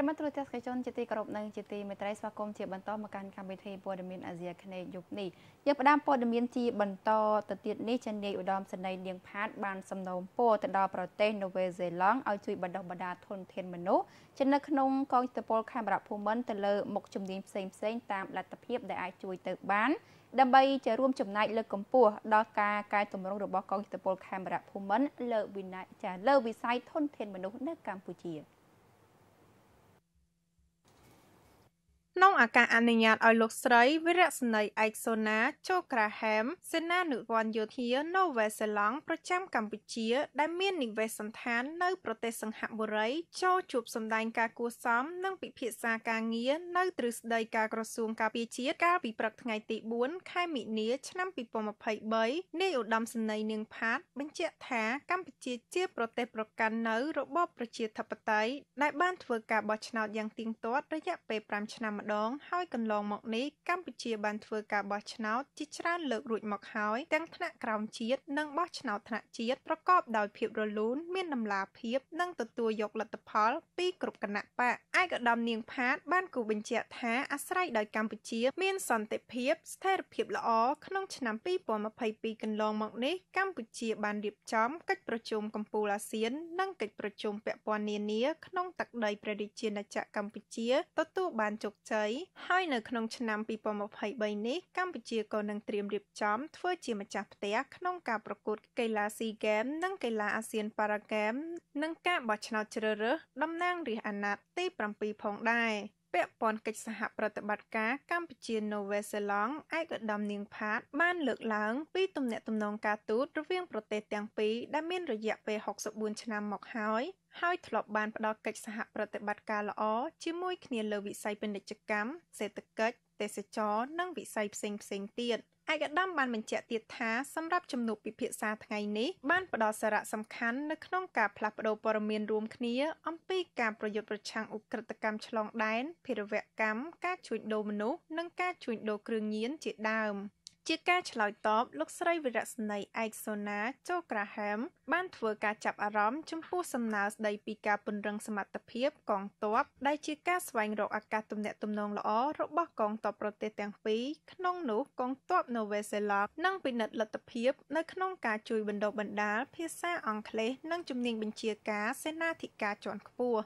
ប្រិមត្តទូរទស្សនិកជនជាទីគោរពនិងជាទីមេត្រីស្វាគមន៍ជាបន្តមកកាន់កម្មវិធីព័ត៌មានអាស៊ីអាគ្នេយ៍យប់នេះយើងផ្ដើមព័ត៌មានជាបន្តទៅទៀតនេះចានាយឧត្តមសេនីយ៍លៀងផាតបានសំណូមពរទៅដល់ប្រទេសនូវែលសេឡង់ឲ្យជួយបណ្ដុះបណ្ដាលធនធានមនុស្សជានៅក្នុងកងទ័ពពលខេមរភូមិន្ទទៅលើមុខជំនាញផ្សេងផ្សេងតាមលទ្ធភាពដែលអាចជួយទៅបានដើម្បីជារួមចំណែកលើកកម្ពស់ដល់ការកែតម្រង់របស់កងទ័ពពលខេមរភូមិន្ទលើវិន័យចាលើវិស័យធនធានមនុស្សនៅកម្ពុជា។ក្នុងឱកាសអនុញ្ញាតឲ្យលោកស្រីវិរៈសនីឯកសូណាចូក្រាហាមសេនានុវ័នយោធានូវែសេឡង់ប្រចាំកម្ពុជា ដែលមាននិវេសសន្តាននៅប្រទេសសិង្ហបុរីចូលជួបសម្ដែងការគួសមនិងពិភាក្សាការងារនៅទ្រឹស្ដីការក្រសួងការពារជាតិកាលពីព្រឹកថ្ងៃទី4ខែមិនិនា ឆ្នាំ2023នាយឧត្តមសេនីយ៍នាងផាតបញ្ជាក់ថាកម្ពុជាជា ប្រទេសប្រកាន់នៅរបបប្រជាធិបតេយ្យដែលបានធ្វើការបោះឆ្នោតយ៉ាងទៀងទាត់រយៈពេល5ឆ្នាំម្ដងងហើយកន្លងមកនេះកម្ពុជាបានធ្វើការបោះឆ្នោតជាច្រើនលើករួចមកហើយទាំងថ្នាក់ក្រោមជាតិនិងបោះឆ្នោតថ្នាក់ជាតិប្រកបដោយភាពរលូនមានដំណាភាព និងទទួលយកលទ្ធផល ពីគ្រប់គណៈបកឯកឧត្តមនាងផាត បានគូបញ្ជាក់ថាអាស្រ័យដោយកម្ពុជា មាន សន្តិភាពស្ថិរភាពល្អក្នុងឆ្នាំ2022កន្លងមក នេះកម្ពុជា បានរៀបចំកិច្ចប្រជុំកំពូលអាស៊ាន និងកិច្ចប្រជុំពាក់ព័ន្ធនានា ក្នុងទឹកដីព្រះរាជាណាចក្រកម្ពុជាទទួលបានជោគជ័យ2023ហើយនៅក្នុងឆ្នាំ2023នេះកម្ពុជាក៏នឹងត្រៀមរៀបចំធ្វើជាម្ចាស់ផ្ទះក្នុងការប្រកួតកីឡា SEA Games និងកីឡា ASEAN Para Games និងការបោះឆ្នោតជ្រើសរើសតំណាងរាស្ត្រអាណត្តិទី7ផងដែរពាក់ព័ន្ធកិច្ចសហប្រតិបត្តិការកម្ពុជានូវេសេឡង់ឯកឧត្តមនាងផាតបានលើកឡើង ពីទំនាក់ទំនងការទូតរវាង ប្រទេសទាំងពីរដែលមានរយៈពេល64ឆ្នាំមកហើយហើយធ្លាប់បានផ្ដល់កិច្ចសហប្រតិបត្តិការល្អជាមួយគ្នាលើវិស័យពាណិជ្ជកម្មសេដ្ឋកិច្ចទេសចរ និងវិស័យផ្សេងៗទៀត។ឯកឧត្តមបានបញ្ជាក់ទៀតថាសម្រាប់ជំនួបពិភាក្សាថ្ងៃនេះបានផ្ដល់សារៈសំខាន់នៅក្នុងការផ្លាស់ប្តូរព័ត៌មានរួមគ្នាអំពីការប្រយុទ្ធប្រឆាំងឧក្រិដ្ឋកម្មឆ្លងដែនភិរវកម្មការជួញដូរមនុស្សនិងការជួញដូរគ្រឿងញៀនជាដើម។ជាការឆ្លើយតបលោកស្រីវិរៈស្នីឯកសូណាចូក្រាហាមបានធ្វើការចាប់អារម្មណ៍ចំពោះសំណើស្ដីពីការពង្រឹងសមត្ថភាពកងទ័ពដែលជាការស្វែងរកឱកាសទំនាក់ទំនងល្អរបស់កងទ័ពប្រទេសទាំងពីរក្នុងនោះកងទ័ពនូវែលសេឡង់និងពិនិត្យលទ្ធភាពនៅក្នុងការជួយបណ្ដុះបណ្ដាលភាសាអង់គ្លេសនិងជំនាញបញ្ជាការសេនាធិការជាន់ខ្ពស់